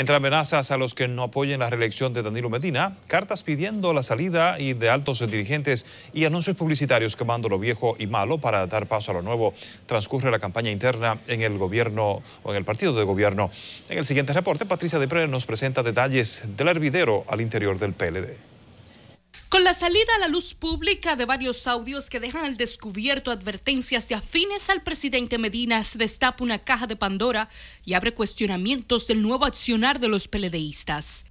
Entre amenazas a los que no apoyen la reelección de Danilo Medina, cartas pidiendo la salida y de altos dirigentes y anuncios publicitarios quemando lo viejo y malo para dar paso a lo nuevo, transcurre la campaña interna en el gobierno o en el partido de gobierno. En el siguiente reporte, Patricia Depre nos presenta detalles del hervidero al interior del PLD. Con la salida a la luz pública de varios audios que dejan al descubierto advertencias de afines al presidente Medina, se destapa una caja de Pandora y abre cuestionamientos del nuevo accionar de los peledeístas.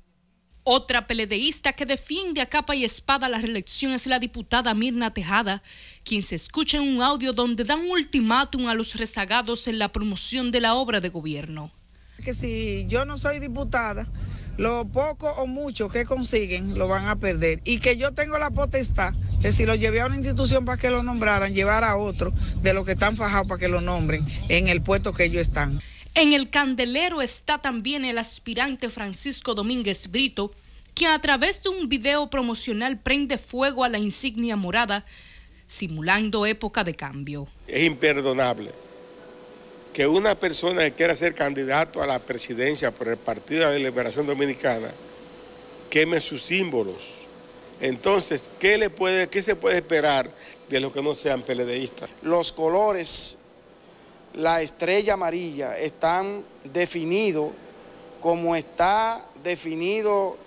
Otra peledeísta que defiende a capa y espada la reelección es la diputada Mirna Tejada, quien se escucha en un audio donde da un ultimátum a los rezagados en la promoción de la obra de gobierno. Que si yo no soy diputada, lo poco o mucho que consiguen lo van a perder. Y que yo tengo la potestad de si lo llevé a una institución para que lo nombraran, llevar a otro de los que están fajados para que lo nombren en el puesto que ellos están. En el candelero está también el aspirante Francisco Domínguez Brito, quien a través de un video promocional prende fuego a la insignia morada, simulando época de cambio. Es imperdonable que una persona que quiera ser candidato a la presidencia por el Partido de Liberación Dominicana queme sus símbolos. Entonces, ¿qué, le puede, se puede esperar de los que no sean peledeístas? Los colores, la estrella amarilla, están definidos como está definido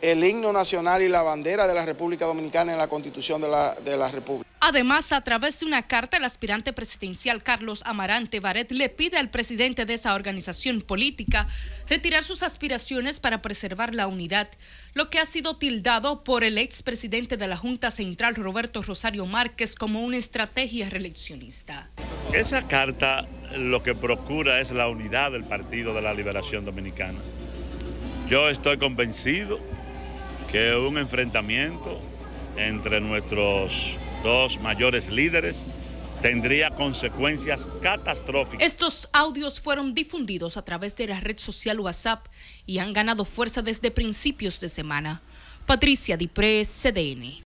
el himno nacional y la bandera de la República Dominicana en la Constitución de la, de la República. Además, a través de una carta, el aspirante presidencial Carlos Amarante Baret le pide al presidente de esa organización política retirar sus aspiraciones para preservar la unidad, lo que ha sido tildado por el expresidente de la Junta Central, Roberto Rosario Márquez, como una estrategia reeleccionista. Esa carta lo que procura es la unidad del Partido de la Liberación Dominicana. Yo estoy convencido que un enfrentamiento entre nuestros dos mayores líderes, tendría consecuencias catastróficas. Estos audios fueron difundidos a través de la red social WhatsApp y han ganado fuerza desde principios de semana. Patricia Dipré, CDN.